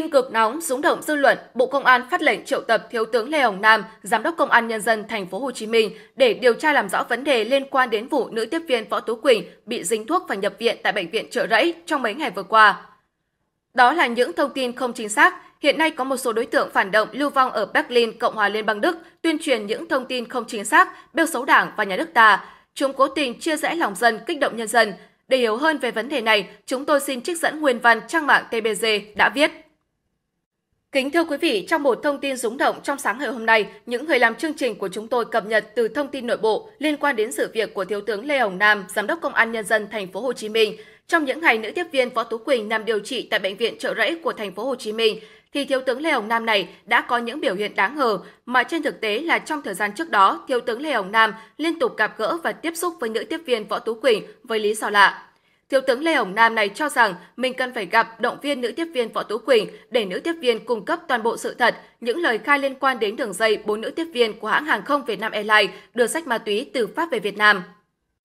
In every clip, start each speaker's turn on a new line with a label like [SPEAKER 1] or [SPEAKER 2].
[SPEAKER 1] Tin cực nóng, rúng động dư luận, Bộ Công an phát lệnh triệu tập Thiếu tướng Lê Hồng Nam, Giám đốc Công an Nhân dân Thành phố Hồ Chí Minh để điều tra làm rõ vấn đề liên quan đến vụ nữ tiếp viên Võ Tú Quỳnh bị dính thuốc và nhập viện tại bệnh viện Trợ Rẫy trong mấy ngày vừa qua. Đó là những thông tin không chính xác. Hiện nay có một số đối tượng phản động lưu vong ở Berlin, Cộng hòa Liên bang Đức tuyên truyền những thông tin không chính xác, bêu xấu đảng và nhà nước ta. Chúng cố tình chia rẽ lòng dân, kích động nhân dân. Để hiểu hơn về vấn đề này, chúng tôi xin trích dẫn nguyên văn trang mạng TBG đã viết. Kính thưa quý vị, trong một thông tin rúng động trong sáng ngày hôm nay, những người làm chương trình của chúng tôi cập nhật từ thông tin nội bộ liên quan đến sự việc của Thiếu tướng Lê Hồng Nam, Giám đốc Công an Nhân dân Thành phố Hồ Chí Minh. Trong những ngày nữ tiếp viên Võ Tú Quỳnh nằm điều trị tại bệnh viện Trợ Rẫy của Thành phố Hồ Chí Minh, thì Thiếu tướng Lê Hồng Nam này đã có những biểu hiện đáng ngờ, mà trên thực tế là trong thời gian trước đó, Thiếu tướng Lê Hồng Nam liên tục gặp gỡ và tiếp xúc với nữ tiếp viên Võ Tú Quỳnh với lý do lạ. Thiếu tướng Lê Hồng Nam này cho rằng mình cần phải gặp động viên nữ tiếp viên Võ Tú Quỳnh để nữ tiếp viên cung cấp toàn bộ sự thật, những lời khai liên quan đến đường dây bốn nữ tiếp viên của hãng hàng không Việt Nam Airlines đưa sách ma túy từ Pháp về Việt Nam.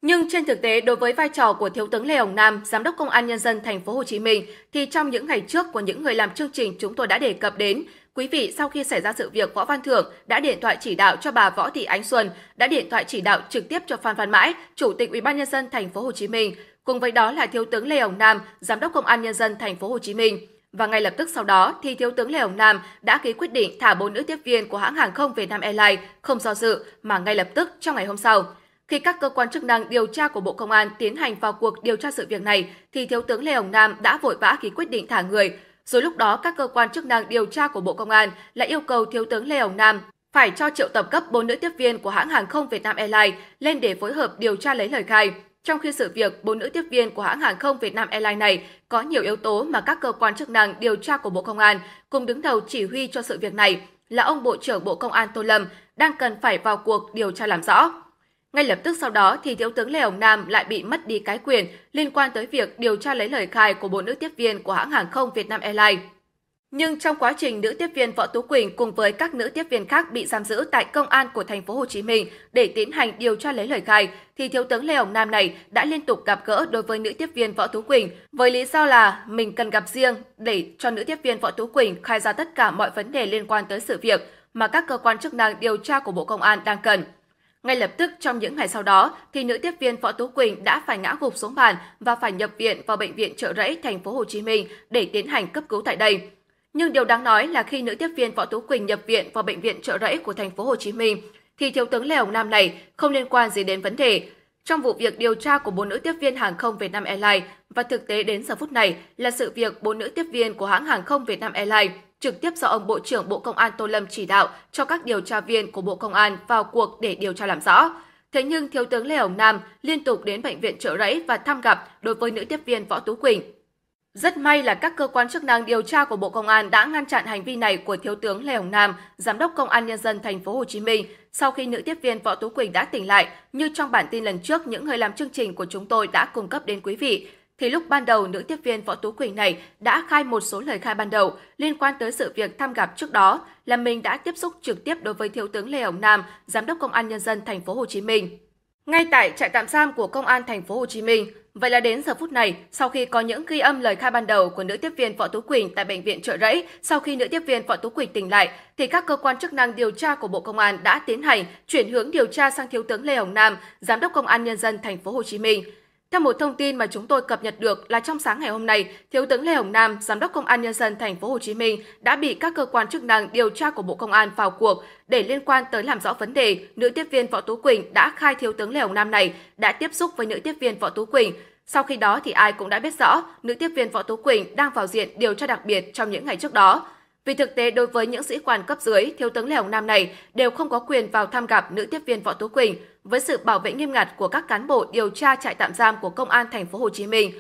[SPEAKER 1] Nhưng trên thực tế đối với vai trò của thiếu tướng Lê Hồng Nam, giám đốc công an nhân dân thành phố Hồ Chí Minh thì trong những ngày trước của những người làm chương trình chúng tôi đã đề cập đến, quý vị sau khi xảy ra sự việc Võ Văn Thưởng đã điện thoại chỉ đạo cho bà Võ Thị Ánh Xuân, đã điện thoại chỉ đạo trực tiếp cho Phan Văn Mãi, chủ tịch UBND thành phố Hồ Chí Minh Cùng với đó là Thiếu tướng Lê Hồng Nam, Giám đốc Công an Nhân dân Thành phố Hồ Chí Minh. Và ngay lập tức sau đó thì Thiếu tướng Lê Hồng Nam đã ký quyết định thả bốn nữ tiếp viên của hãng hàng không Vietnam Airlines không do dự mà ngay lập tức trong ngày hôm sau. Khi các cơ quan chức năng điều tra của Bộ Công an tiến hành vào cuộc điều tra sự việc này, thì Thiếu tướng Lê Hồng Nam đã vội vã ký quyết định thả người. Rồi lúc đó, các cơ quan chức năng điều tra của Bộ Công an lại yêu cầu Thiếu tướng Lê Hồng Nam phải cho triệu tập cấp bốn nữ tiếp viên của hãng hàng không Việt Nam Airlines lên để phối hợp điều tra lấy lời khai. Trong khi sự việc, bốn nữ tiếp viên của hãng hàng không Việt Nam Airlines này có nhiều yếu tố mà các cơ quan chức năng điều tra của Bộ Công an cùng đứng đầu chỉ huy cho sự việc này là ông Bộ trưởng Bộ Công an Tô Lâm đang cần phải vào cuộc điều tra làm rõ. Ngay lập tức sau đó thì Thiếu tướng Lê Hồng Nam lại bị mất đi cái quyền liên quan tới việc điều tra lấy lời khai của bốn nữ tiếp viên của hãng hàng không Việt Nam Airlines. Nhưng trong quá trình nữ tiếp viên Võ Tú Quỳnh cùng với các nữ tiếp viên khác bị giam giữ tại công an của thành phố Hồ Chí Minh để tiến hành điều tra lấy lời khai thì thiếu tướng Lê Hồng Nam này đã liên tục gặp gỡ đối với nữ tiếp viên Võ Tú Quỳnh với lý do là mình cần gặp riêng để cho nữ tiếp viên Võ Tú Quỳnh khai ra tất cả mọi vấn đề liên quan tới sự việc mà các cơ quan chức năng điều tra của Bộ Công an đang cần. Ngay lập tức trong những ngày sau đó, thì nữ tiếp viên Võ Tú Quỳnh đã phải ngã gục xuống bàn và phải nhập viện vào bệnh viện Trợ Rẫy thành phố Hồ Chí Minh để tiến hành cấp cứu tại đây. Nhưng điều đáng nói là khi nữ tiếp viên Võ Tú Quỳnh nhập viện vào bệnh viện Trợ Rẫy của thành phố Hồ Chí Minh thì thiếu tướng Lê Hồng Nam này không liên quan gì đến vấn đề. Trong vụ việc điều tra của bốn nữ tiếp viên hàng không việt nam Airlines và thực tế đến giờ phút này là sự việc bốn nữ tiếp viên của hãng hàng không việt nam Airlines trực tiếp do ông Bộ trưởng Bộ Công an Tô Lâm chỉ đạo cho các điều tra viên của Bộ Công an vào cuộc để điều tra làm rõ. Thế nhưng Thiếu tướng Lê Hồng Nam liên tục đến bệnh viện trợ rẫy và thăm gặp đối với nữ tiếp viên Võ Tú Quỳnh. Rất may là các cơ quan chức năng điều tra của Bộ Công an đã ngăn chặn hành vi này của Thiếu tướng Lê Hồng Nam, Giám đốc Công an Nhân dân Thành phố Hồ Chí Minh, sau khi nữ tiếp viên Võ Tú Quỳnh đã tỉnh lại, như trong bản tin lần trước những người làm chương trình của chúng tôi đã cung cấp đến quý vị, thì lúc ban đầu nữ tiếp viên Võ Tú Quỳnh này đã khai một số lời khai ban đầu liên quan tới sự việc thăm gặp trước đó là mình đã tiếp xúc trực tiếp đối với Thiếu tướng Lê Hồng Nam, Giám đốc Công an Nhân dân Thành phố Hồ Chí Minh. Ngay tại trại tạm giam của Công an Thành phố Hồ Chí Minh, Vậy là đến giờ phút này, sau khi có những ghi âm lời khai ban đầu của nữ tiếp viên Võ Tú Quỳnh tại bệnh viện Trợ Rẫy, sau khi nữ tiếp viên Võ Tú Quỳnh tỉnh lại, thì các cơ quan chức năng điều tra của Bộ Công an đã tiến hành chuyển hướng điều tra sang thiếu tướng Lê Hồng Nam, giám đốc Công an nhân dân thành phố Hồ Chí Minh. Theo một thông tin mà chúng tôi cập nhật được là trong sáng ngày hôm nay, Thiếu tướng Lê Hồng Nam, Giám đốc Công an Nhân dân Thành phố Hồ Chí Minh đã bị các cơ quan chức năng điều tra của Bộ Công an vào cuộc để liên quan tới làm rõ vấn đề nữ tiếp viên Võ Tú Quỳnh đã khai Thiếu tướng Lê Hồng Nam này đã tiếp xúc với nữ tiếp viên Võ Tú Quỳnh. Sau khi đó thì ai cũng đã biết rõ nữ tiếp viên Võ Tú Quỳnh đang vào diện điều tra đặc biệt trong những ngày trước đó. Vì thực tế đối với những sĩ quan cấp dưới, Thiếu tướng Lê Hồng Nam này đều không có quyền vào thăm gặp nữ tiếp viên Võ Tú Quỳnh với sự bảo vệ nghiêm ngặt của các cán bộ điều tra trại tạm giam của Công an thành phố Hồ Chí Minh.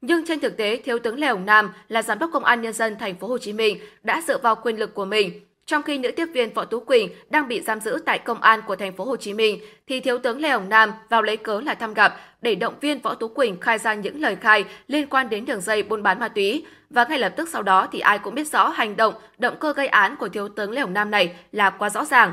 [SPEAKER 1] Nhưng trên thực tế, Thiếu tướng Lê Hồng Nam là giám đốc Công an nhân dân thành phố Hồ Chí Minh đã dựa vào quyền lực của mình trong khi nữ tiếp viên Võ Tú Quỳnh đang bị giam giữ tại công an của thành phố Hồ Chí Minh thì thiếu tướng Lê Hồng Nam vào lấy cớ là thăm gặp để động viên Võ Tú Quỳnh khai ra những lời khai liên quan đến đường dây buôn bán ma túy và ngay lập tức sau đó thì ai cũng biết rõ hành động động cơ gây án của thiếu tướng Lê Hồng Nam này là quá rõ ràng,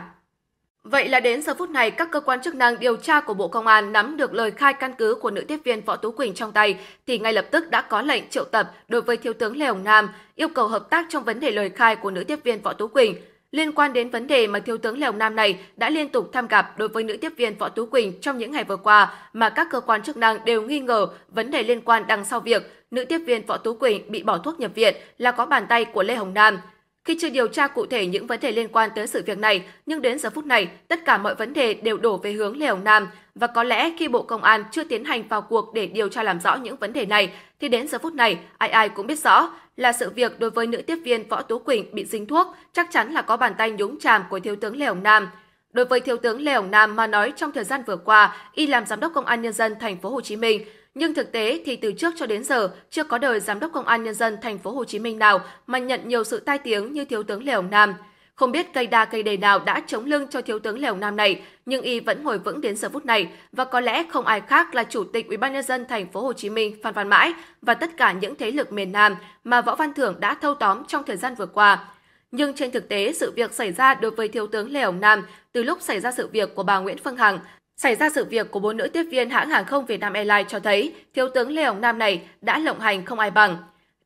[SPEAKER 1] Vậy là đến giờ phút này, các cơ quan chức năng điều tra của Bộ Công an nắm được lời khai căn cứ của nữ tiếp viên Võ Tú Quỳnh trong tay, thì ngay lập tức đã có lệnh triệu tập đối với Thiếu tướng Lê Hồng Nam, yêu cầu hợp tác trong vấn đề lời khai của nữ tiếp viên Võ Tú Quỳnh. Liên quan đến vấn đề mà Thiếu tướng Lê Hồng Nam này đã liên tục tham gặp đối với nữ tiếp viên Võ Tú Quỳnh trong những ngày vừa qua mà các cơ quan chức năng đều nghi ngờ vấn đề liên quan đằng sau việc nữ tiếp viên Võ Tú Quỳnh bị bỏ thuốc nhập viện là có bàn tay của Lê Hồng Nam – khi chưa điều tra cụ thể những vấn đề liên quan tới sự việc này, nhưng đến giờ phút này, tất cả mọi vấn đề đều đổ về hướng Lê Hồng Nam. Và có lẽ khi Bộ Công an chưa tiến hành vào cuộc để điều tra làm rõ những vấn đề này, thì đến giờ phút này, ai ai cũng biết rõ là sự việc đối với nữ tiếp viên Võ Tú Quỳnh bị dính thuốc chắc chắn là có bàn tay nhúng chàm của Thiếu tướng Lê Hồng Nam. Đối với Thiếu tướng Lê Hồng Nam mà nói trong thời gian vừa qua, y làm giám đốc Công an nhân dân thành phố Hồ Chí Minh, nhưng thực tế thì từ trước cho đến giờ chưa có đời giám đốc công an nhân dân thành phố Hồ Chí Minh nào mà nhận nhiều sự tai tiếng như thiếu tướng Lê Hồng Nam. Không biết cây đa cây đề nào đã chống lưng cho thiếu tướng Lê Hồng Nam này, nhưng y vẫn ngồi vững đến giờ phút này và có lẽ không ai khác là chủ tịch UBND thành phố Hồ Chí Minh Phan Văn Mãi và tất cả những thế lực miền Nam mà Võ Văn Thưởng đã thâu tóm trong thời gian vừa qua. Nhưng trên thực tế, sự việc xảy ra đối với thiếu tướng Lê Hồng Nam từ lúc xảy ra sự việc của bà Nguyễn Phương Hằng Xảy ra sự việc của bốn nữ tiếp viên hãng hàng không Việt Nam Airlines cho thấy Thiếu tướng Lê Hồng Nam này đã lộng hành không ai bằng.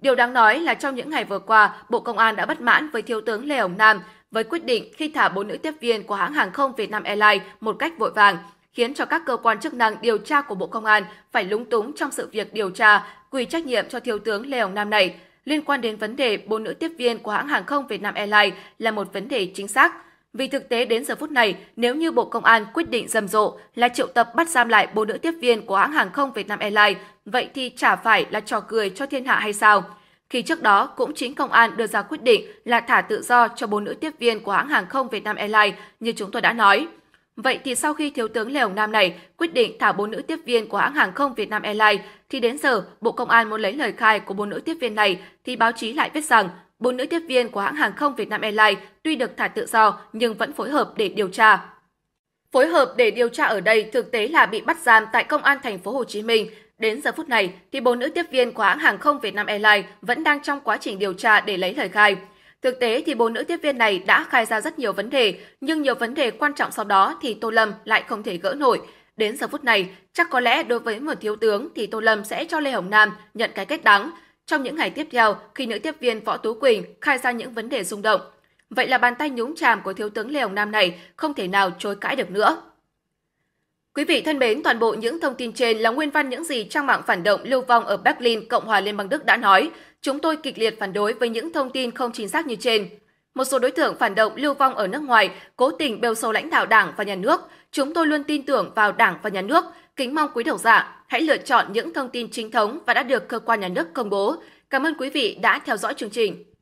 [SPEAKER 1] Điều đáng nói là trong những ngày vừa qua, Bộ Công an đã bất mãn với Thiếu tướng Lê Hồng Nam với quyết định khi thả bốn nữ tiếp viên của hãng hàng không Việt Nam Airlines một cách vội vàng, khiến cho các cơ quan chức năng điều tra của Bộ Công an phải lúng túng trong sự việc điều tra, quy trách nhiệm cho Thiếu tướng Lê Hồng Nam này. Liên quan đến vấn đề bốn nữ tiếp viên của hãng hàng không Việt Nam Airlines là một vấn đề chính xác, vì thực tế đến giờ phút này, nếu như Bộ Công an quyết định rầm rộ là triệu tập bắt giam lại bốn nữ tiếp viên của hãng hàng không Việt Nam Airlines, vậy thì chả phải là trò cười cho thiên hạ hay sao? Khi trước đó, cũng chính công an đưa ra quyết định là thả tự do cho bốn nữ tiếp viên của hãng hàng không Việt Nam Airlines như chúng tôi đã nói. Vậy thì sau khi Thiếu tướng Lê Hồng Nam này quyết định thả bốn nữ tiếp viên của hãng hàng không Việt Nam Airlines, thì đến giờ Bộ Công an muốn lấy lời khai của bốn nữ tiếp viên này thì báo chí lại viết rằng Bốn nữ tiếp viên của hãng hàng không Việt Nam Airlines tuy được thả tự do nhưng vẫn phối hợp để điều tra. Phối hợp để điều tra ở đây thực tế là bị bắt giam tại Công an thành phố Hồ Chí Minh. Đến giờ phút này thì bốn nữ tiếp viên của hãng hàng không Việt Nam Airlines vẫn đang trong quá trình điều tra để lấy lời khai. Thực tế thì bốn nữ tiếp viên này đã khai ra rất nhiều vấn đề, nhưng nhiều vấn đề quan trọng sau đó thì Tô Lâm lại không thể gỡ nổi. Đến giờ phút này, chắc có lẽ đối với một thiếu tướng thì Tô Lâm sẽ cho Lê Hồng Nam nhận cái kết đắng, trong những ngày tiếp theo, khi nữ tiếp viên Võ Tú Quỳnh khai ra những vấn đề rung động, vậy là bàn tay nhúng chàm của thiếu tướng Lê Hồng Nam này không thể nào chối cãi được nữa. Quý vị thân mến, toàn bộ những thông tin trên là nguyên văn những gì trang mạng phản động lưu vong ở Berlin, Cộng hòa Liên bang Đức đã nói. Chúng tôi kịch liệt phản đối với những thông tin không chính xác như trên một số đối tượng phản động lưu vong ở nước ngoài cố tình bêu xấu lãnh đạo Đảng và nhà nước. Chúng tôi luôn tin tưởng vào Đảng và nhà nước. Kính mong quý độc giả hãy lựa chọn những thông tin chính thống và đã được cơ quan nhà nước công bố. Cảm ơn quý vị đã theo dõi chương trình.